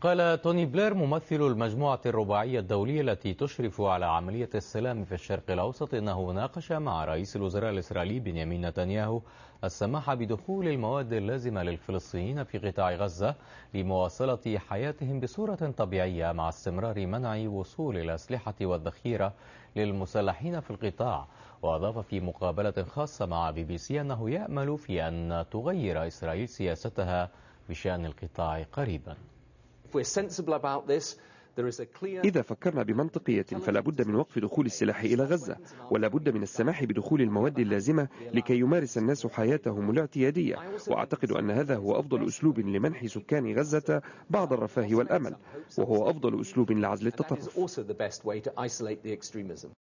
قال توني بلير ممثل المجموعة الرباعية الدولية التي تشرف على عملية السلام في الشرق الأوسط أنه ناقش مع رئيس الوزراء الإسرائيلي بنيامين نتنياهو السماح بدخول المواد اللازمة للفلسطينيين في قطاع غزة لمواصلة حياتهم بصورة طبيعية مع استمرار منع وصول الأسلحة والذخيرة للمسلحين في القطاع وأضاف في مقابلة خاصة مع بي بي سي أنه يأمل في أن تغير إسرائيل سياستها بشأن القطاع قريباً إذا فكرنا بمنطقية فلا بد من وقف دخول السلاح إلى غزة ولا بد من السماح بدخول المواد اللازمة لكي يمارس الناس حياتهم الاعتيادية وأعتقد أن هذا هو أفضل أسلوب لمنح سكان غزة بعض الرفاه والأمل وهو أفضل أسلوب لعزل التطرف